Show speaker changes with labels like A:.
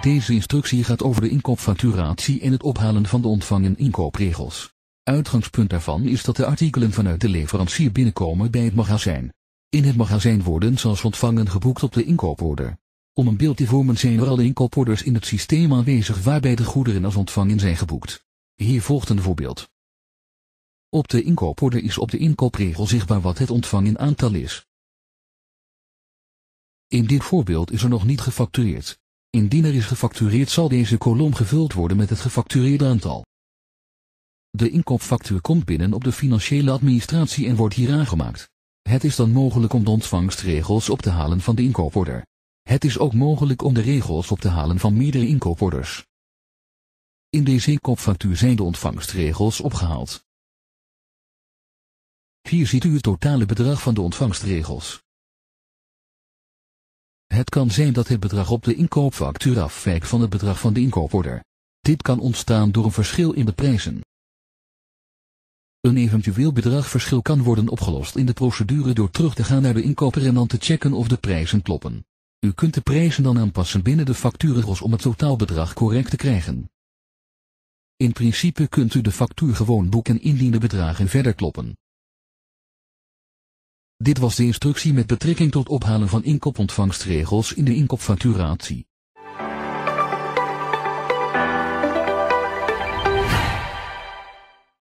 A: Deze instructie gaat over de inkoopfacturatie en het ophalen van de ontvangen inkoopregels. Uitgangspunt daarvan is dat de artikelen vanuit de leverancier binnenkomen bij het magazijn. In het magazijn worden zoals ontvangen geboekt op de inkooporder. Om een beeld te vormen zijn er alle inkooporders in het systeem aanwezig waarbij de goederen als ontvangen zijn geboekt. Hier volgt een voorbeeld. Op de inkooporder is op de inkoopregel zichtbaar wat het ontvangen aantal is.
B: In dit voorbeeld is er nog niet gefactureerd. Indien er
A: is gefactureerd zal deze kolom gevuld worden met het gefactureerde aantal. De inkoopfactuur komt binnen op de financiële administratie en wordt hier aangemaakt. Het is dan mogelijk om de ontvangstregels op te halen van de inkooporder. Het is ook mogelijk om de regels op te halen van meerdere inkooporders. In deze inkoopfactuur zijn de ontvangstregels
B: opgehaald. Hier ziet u het totale bedrag van de ontvangstregels. Het kan zijn dat het bedrag op de inkoopfactuur
A: afwijkt van het bedrag van de inkooporder. Dit kan ontstaan door een verschil in de prijzen. Een eventueel bedragverschil kan worden opgelost in de procedure door terug te gaan naar de inkoper en dan te checken of de prijzen kloppen. U kunt de prijzen dan aanpassen binnen de facturenros om het totaalbedrag correct te krijgen. In principe kunt u de factuur gewoon boeken indien de bedragen verder kloppen. Dit was de instructie met betrekking tot ophalen van inkoopontvangstregels in de inkoopfacturatie.